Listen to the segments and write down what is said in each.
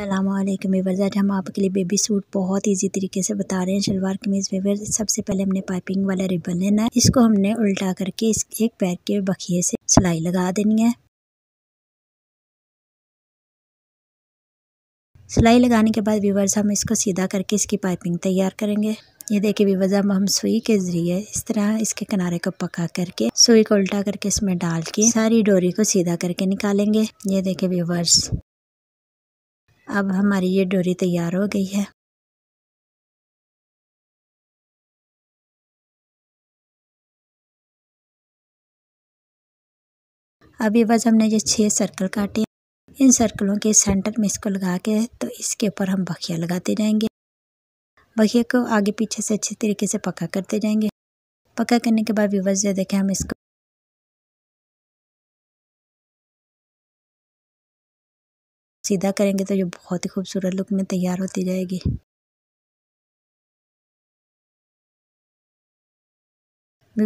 अल्लाम वेवर्स आज हम आपके लिए बेबी सूट बहुत इजी तरीके से बता रहे हैं शलवार कमीज वेवर्स सबसे पहले हमने पाइपिंग वाला रिबन लेना है इसको हमने उल्टा करके इस एक पैर के बखिए से सिलाई लगा देनी है सिलाई लगाने के बाद वीवर्स हम इसको सीधा करके इसकी पाइपिंग तैयार करेंगे ये देखिए वीवर्स अब हम सुई के ज़रिए इस तरह इसके किनारे को पका करके सुई को उल्टा करके इसमें डाल के सारी डोरी को सीधा करके निकालेंगे ये देखिए वीवर्स अब हमारी ये डोरी तैयार हो गई है अब बस हमने ये छह सर्कल काटे इन सर्कलों के सेंटर में इसको लगा के तो इसके ऊपर हम बखिया लगाते जाएंगे बखिया को आगे पीछे से अच्छे तरीके से पका करते जाएंगे पका करने के बाद विवाज देखें हम इसको सीधा करेंगे तो ये बहुत ही खूबसूरत लुक में तैयार होती जाएगी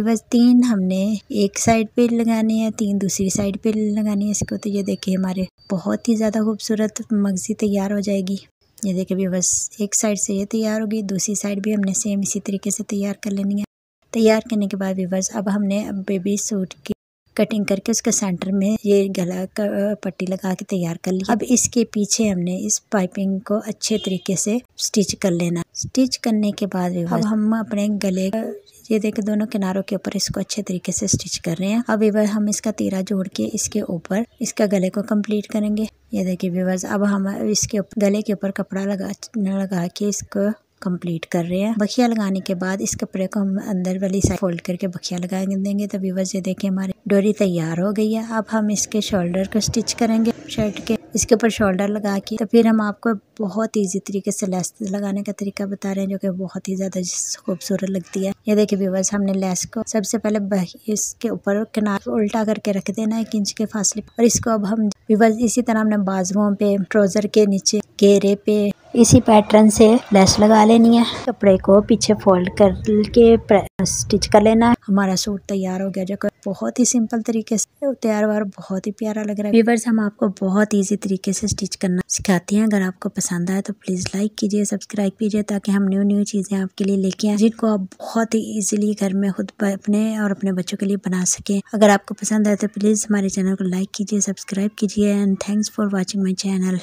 बस तीन हमने एक साइड पे लगानी है तीन दूसरी साइड पे लगानी है इसको तो ये देखिए हमारे बहुत ही ज़्यादा खूबसूरत मगजी तैयार हो जाएगी ये देखिए भी बस एक साइड से ये तैयार होगी दूसरी साइड भी हमने सेम इसी तरीके से तैयार कर लेनी है तैयार करने के बाद बस अब हमने बेबी सूट की कटिंग करके उसके सेंटर में ये गला का पट्टी लगा के तैयार कर लिया अब इसके पीछे हमने इस पाइपिंग को अच्छे तरीके से स्टिच कर लेना स्टिच करने के बाद अब हम अपने गले ये देखे दोनों किनारों के ऊपर इसको अच्छे तरीके से स्टिच कर रहे हैं अब विवर हम इसका तीरा जोड़ के इसके ऊपर इसका गले को कंप्लीट करेंगे ये देखिए व्यूवर्स अब हम इसके गले के ऊपर कपड़ा लगा लगा के इसको कंप्लीट कर रहे हैं बखिया लगाने के बाद इस कपड़े को हम अंदर वाली साइड फोल्ड करके बखिया लगा देंगे तो व्यूवर्स ये देखिए हमारी डोरी तैयार हो गई है अब हम इसके शोल्डर को स्टिच करेंगे शर्ट के इसके ऊपर शोल्डर लगा के तो फिर हम आपको बहुत इजी तरीके से लेस लगाने का तरीका बता रहे हैं जो कि बहुत ही ज़्यादा खूबसूरत लगती है ये देखिए व्यूवर्स हमने लेस को सबसे पहले इसके ऊपर किनार उल्टा करके रख देना एक इंच के फासले और इसको अब हम व्यूवर्स इसी तरह हमने बाजुओं पे ट्रोज़र के नीचे घेरे पे इसी पैटर्न से लेस लगा लेनी है कपड़े को पीछे फोल्ड करके स्टिच कर लेना है हमारा सूट तैयार हो गया जो बहुत ही सिंपल तरीके से तैयार हुआ और बहुत ही प्यारा लग रहा है व्यूवर्स हम आपको बहुत इजी तरीके से स्टिच करना सिखाते हैं अगर आपको पसंद आए तो प्लीज़ लाइक कीजिए सब्सक्राइब कीजिए ताकि हम न्यू न्यू चीज़ें आपके लिए लेके आए जिनको आप बहुत ही ईजिली घर में खुद अपने और अपने बच्चों के लिए बना सकें अगर आपको पसंद आए तो प्लीज़ हमारे चैनल को लाइक कीजिए सब्सक्राइब कीजिए and thanks for watching my channel